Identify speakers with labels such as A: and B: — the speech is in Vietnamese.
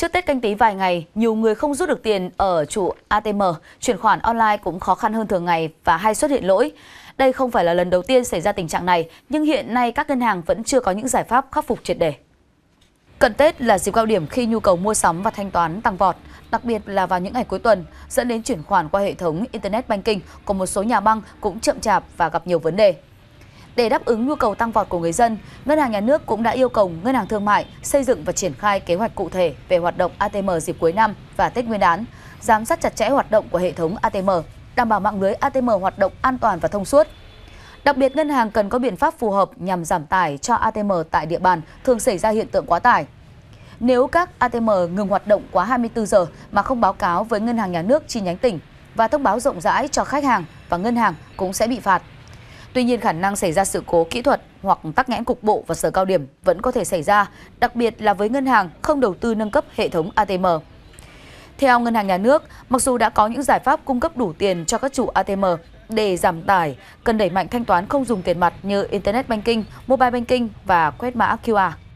A: Trước Tết canh tí vài ngày, nhiều người không rút được tiền ở chủ ATM, chuyển khoản online cũng khó khăn hơn thường ngày và hay xuất hiện lỗi. Đây không phải là lần đầu tiên xảy ra tình trạng này, nhưng hiện nay các ngân hàng vẫn chưa có những giải pháp khắc phục triệt để. Cận Tết là dịp cao điểm khi nhu cầu mua sắm và thanh toán tăng vọt, đặc biệt là vào những ngày cuối tuần, dẫn đến chuyển khoản qua hệ thống Internet Banking của một số nhà băng cũng chậm chạp và gặp nhiều vấn đề. Để đáp ứng nhu cầu tăng vọt của người dân, Ngân hàng Nhà nước cũng đã yêu cầu Ngân hàng Thương mại xây dựng và triển khai kế hoạch cụ thể về hoạt động ATM dịp cuối năm và Tết Nguyên đán, giám sát chặt chẽ hoạt động của hệ thống ATM, đảm bảo mạng lưới ATM hoạt động an toàn và thông suốt. Đặc biệt, ngân hàng cần có biện pháp phù hợp nhằm giảm tải cho ATM tại địa bàn thường xảy ra hiện tượng quá tải. Nếu các ATM ngừng hoạt động quá 24 giờ mà không báo cáo với Ngân hàng Nhà nước chi nhánh tỉnh và thông báo rộng rãi cho khách hàng và ngân hàng cũng sẽ bị phạt. Tuy nhiên khả năng xảy ra sự cố kỹ thuật hoặc tắc nghẽn cục bộ vào giờ cao điểm vẫn có thể xảy ra, đặc biệt là với ngân hàng không đầu tư nâng cấp hệ thống ATM. Theo Ngân hàng Nhà nước, mặc dù đã có những giải pháp cung cấp đủ tiền cho các chủ ATM để giảm tải, cần đẩy mạnh thanh toán không dùng tiền mặt như Internet Banking, Mobile Banking và quét mã QR.